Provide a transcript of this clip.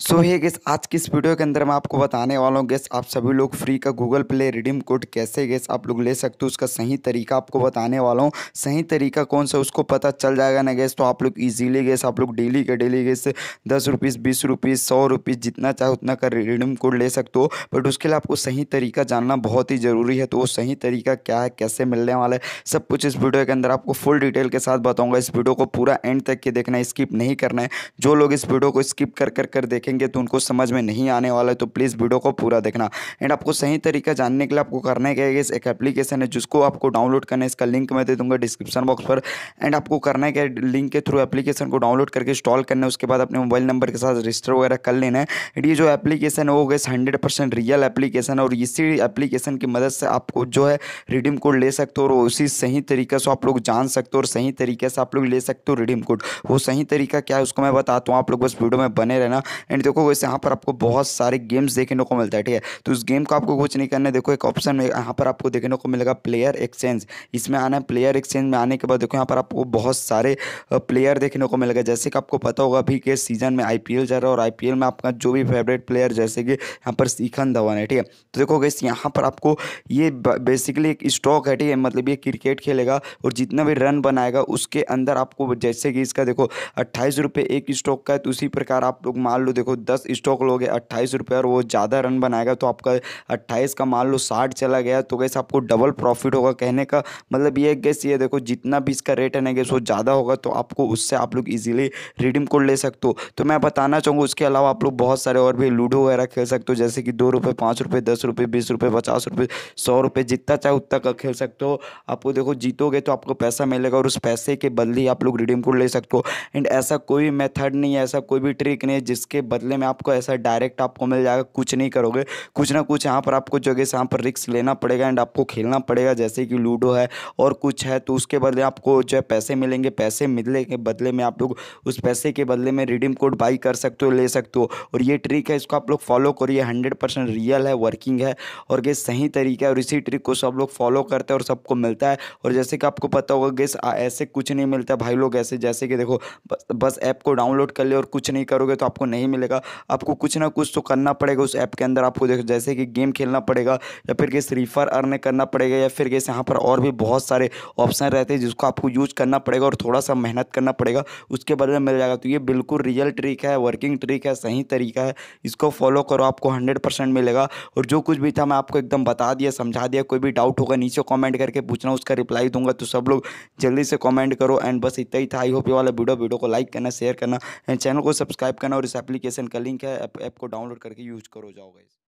सो है गेस आज की इस वीडियो के अंदर मैं आपको बताने वाला हूँ गेस आप सभी लोग फ्री का गूगल प्ले रिडीम कोड कैसे गेस आप लोग ले सकते हो उसका सही तरीका आपको बताने वाला हूँ सही तरीका कौन सा उसको पता चल जाएगा ना गेस तो आप लोग इजीली गेस आप लोग डेली के डेली गेस दस रुपीज़ बीस रुपीज़ सौ रुपीज़ जितना चाहे उतना का रिडीम कोड ले सकते हो बट उसके लिए आपको सही तरीका जानना बहुत ही ज़रूरी है तो वो सही तरीका क्या है कैसे मिलने वाला है सब कुछ इस वीडियो के अंदर आपको फुल डिटेल के साथ बताऊँगा इस वीडियो को पूरा एंड तक के देखना स्किप नहीं करना है जो लोग इस वीडियो को स्किप कर कर देख देखेंगे तो उनको समझ में नहीं आने वाला है तो प्लीज़ वीडियो को पूरा देखना एंड आपको सही तरीका जानने के लिए आपको करना क्या है इस एक एप्लीकेशन है जिसको आपको डाउनलोड करना है इसका लिंक मैं दे दूँगा डिस्क्रिप्शन बॉक्स पर एंड आपको करना है क्या लिंक के थ्रू एप्लीकेशन को डाउनलोड करके इंस्टॉल करना है उसके बाद अपने मोबाइल नंबर के साथ रजिस्टर वगैरह कर लेना है एंड ये जो एप्लीकेशन है वो गैस हंड्रेड परसेंट रियल एप्लीकेशन और इसी एप्लीकेशन की मदद से आपको जो है रिडीम कोड ले सकते हो और उसी सही तरीके से आप लोग जान सकते हो और सही तरीके से आप लोग ले सकते हो रिडीम कोड वो सही तरीका क्या है उसको मैं बताता हूँ आप लोग बस वीडियो में बने रहना एंड देखो वैसे यहाँ पर आपको बहुत सारे गेम्स देखने को मिलता है ठीक है तो उस गेम को आपको कुछ नहीं करना है देखो एक ऑप्शन में यहाँ पर आपको देखने को मिलेगा प्लेयर एक्सचेंज इसमें आना है प्लेयर एक्सचेंज में आने के बाद देखो यहाँ पर आपको बहुत सारे प्लेयर देखने को मिलेगा जैसे कि आपको पता होगा अभी के सीजन में आई पी चल रहा है और आई में आपका जो भी फेवरेट प्लेयर जैसे कि यहाँ पर सीखन धवन है ठीक है तो देखो गैस यहाँ पर आपको ये बेसिकली एक स्टॉक है ठीक है मतलब ये क्रिकेट खेलेगा और जितना भी रन बनाएगा उसके अंदर आपको जैसे कि इसका देखो अट्ठाईस रुपये एक स्टॉक का है तो उसी प्रकार आप लोग मान लो देखो दस स्टॉक लोगे अट्ठाईस रुपये और वो ज़्यादा रन बनाएगा तो आपका अट्ठाईस का मान लो साठ चला गया तो गैस आपको डबल प्रॉफिट होगा कहने का मतलब ये गैस ये देखो जितना भी इसका रेट है ना गैस वो ज़्यादा होगा तो आपको उससे आप लोग ईजिली रिडीम कोड ले सकते हो तो मैं बताना चाहूँगा उसके अलावा आप लोग बहुत सारे और भी लूडो वगैरह खेल सकते हो जैसे कि दो रुपये पाँच रुपये दस रुपये बीस रुपये पचास रुपये सौ रुपये जितना चाहे उतना का खेल सकते हो आपको देखो जीतोगे तो आपको पैसा मिलेगा और उस पैसे के बदले आप लोग रिडीम कोड ले सकते हो एंड ऐसा कोई मेथड नहीं है ऐसा कोई भी ट्रिक नहीं है जिसके बदले में आपको ऐसा डायरेक्ट आपको मिल जाएगा कुछ नहीं करोगे कुछ ना कुछ यहाँ पर आपको जगह से यहाँ पर रिक्स लेना पड़ेगा एंड आपको खेलना पड़ेगा जैसे कि लूडो है और कुछ है तो उसके बदले आपको जो है पैसे मिलेंगे पैसे मिलने के बदले में आप लोग उस पैसे के बदले में रिडीम कोड बाई कर सकते हो ले सकते हो और ये ट्रिक है इसको आप लोग फॉलो करिए हंड्रेड परसेंट रियल है वर्किंग है और गेस सही तरीका है और इसी ट्रिक को सब लोग फॉलो करते हैं और सबको मिलता है और जैसे कि आपको पता होगा गेस ऐसे कुछ नहीं मिलता भाई लोग ऐसे जैसे कि देखो बस ऐप को डाउनलोड कर ले और कुछ नहीं करोगे तो आपको नहीं मिलेगा मिलेगा आपको कुछ ना कुछ तो करना पड़ेगा उस ऐप के अंदर आपको देखो जैसे कि गेम खेलना पड़ेगा या फिर कैसे रिफर अर्न करना पड़ेगा या फिर कैसे यहाँ पर और भी बहुत सारे ऑप्शन रहते हैं जिसको आपको यूज करना पड़ेगा और थोड़ा सा मेहनत करना पड़ेगा उसके बदले मिल जाएगा तो ये बिल्कुल रियल ट्रिक है वर्किंग ट्रिक है सही तरीका है इसको फॉलो करो आपको हंड्रेड परसेंट मिलेगा और जो कुछ भी था मैं आपको एकदम बता दिया समझा दिया कोई भी डाउट होगा नीचे कॉमेंट करके पूछना उसका रिप्लाई दूंगा तो सब लोग जल्दी से कॉमेंट करो एंड बस इतना ही था आई होप ये वाला वीडियो वीडियो को लाइक करना शेयर करना एंड चैनल को सब्सक्राइब करना और इस एप्लीकेशन डिस्क्रिप्शन का लिंक है ऐप को डाउनलोड करके यूज करो जाओ गाइस